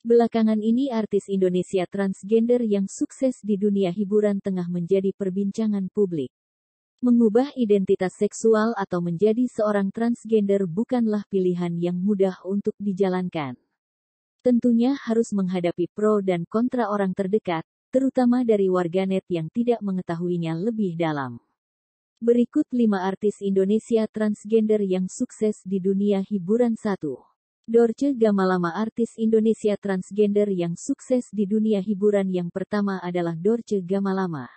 Belakangan ini artis Indonesia transgender yang sukses di dunia hiburan tengah menjadi perbincangan publik. Mengubah identitas seksual atau menjadi seorang transgender bukanlah pilihan yang mudah untuk dijalankan. Tentunya harus menghadapi pro dan kontra orang terdekat, terutama dari warganet yang tidak mengetahuinya lebih dalam. Berikut 5 artis Indonesia transgender yang sukses di dunia hiburan 1. Dorce Gamalama artis Indonesia transgender yang sukses di dunia hiburan yang pertama adalah Dorce Gamalama.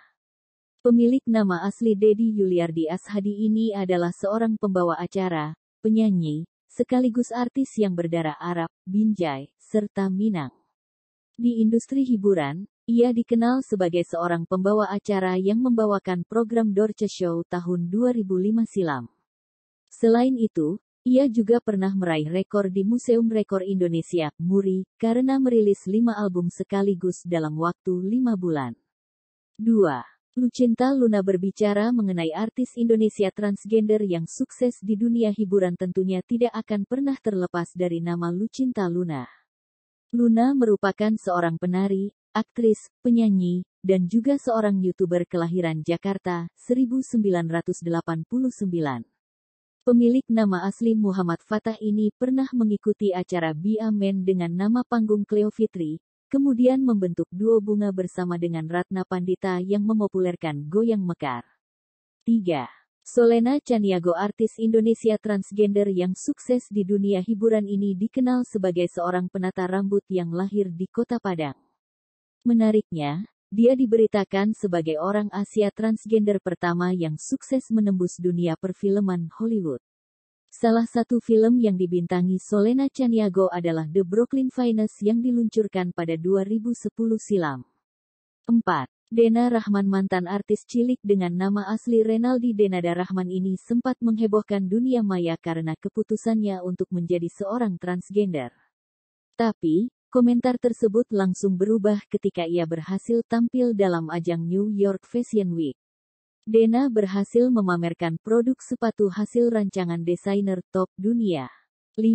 Pemilik nama asli Dedi Yuliardi Ashadi ini adalah seorang pembawa acara, penyanyi, sekaligus artis yang berdarah Arab, Binjai, serta Minang. Di industri hiburan, ia dikenal sebagai seorang pembawa acara yang membawakan program Dorce Show tahun 2005 silam. Selain itu, ia juga pernah meraih rekor di Museum Rekor Indonesia, Muri, karena merilis lima album sekaligus dalam waktu lima bulan. 2. Lucinta Luna berbicara mengenai artis Indonesia transgender yang sukses di dunia hiburan tentunya tidak akan pernah terlepas dari nama Lucinta Luna. Luna merupakan seorang penari, aktris, penyanyi, dan juga seorang YouTuber kelahiran Jakarta, 1989. Pemilik nama asli Muhammad Fatah ini pernah mengikuti acara Biamen dengan nama panggung Cleo Fitri, kemudian membentuk duo bunga bersama dengan Ratna Pandita yang memopulerkan Goyang Mekar. 3. Solena Caniago artis Indonesia transgender yang sukses di dunia hiburan ini dikenal sebagai seorang penata rambut yang lahir di kota Padang. Menariknya, dia diberitakan sebagai orang Asia transgender pertama yang sukses menembus dunia perfilman Hollywood. Salah satu film yang dibintangi Solena Chaniago adalah The Brooklyn Finest yang diluncurkan pada 2010 silam. 4. Dena Rahman mantan artis cilik dengan nama asli Renaldi Denada Rahman ini sempat menghebohkan dunia maya karena keputusannya untuk menjadi seorang transgender. Tapi, Komentar tersebut langsung berubah ketika ia berhasil tampil dalam ajang New York Fashion Week. Dena berhasil memamerkan produk sepatu hasil rancangan desainer top dunia. 5.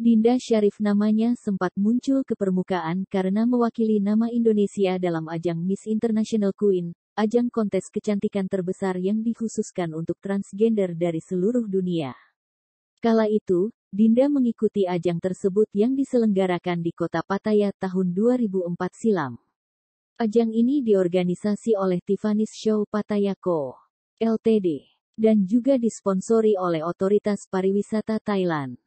Dinda Syarif namanya sempat muncul ke permukaan karena mewakili nama Indonesia dalam ajang Miss International Queen, ajang kontes kecantikan terbesar yang dikhususkan untuk transgender dari seluruh dunia. Kala itu, Dinda mengikuti ajang tersebut yang diselenggarakan di kota Pattaya tahun 2004 silam. Ajang ini diorganisasi oleh Tiffany's Show Pattaya Co. Ltd. dan juga disponsori oleh Otoritas Pariwisata Thailand.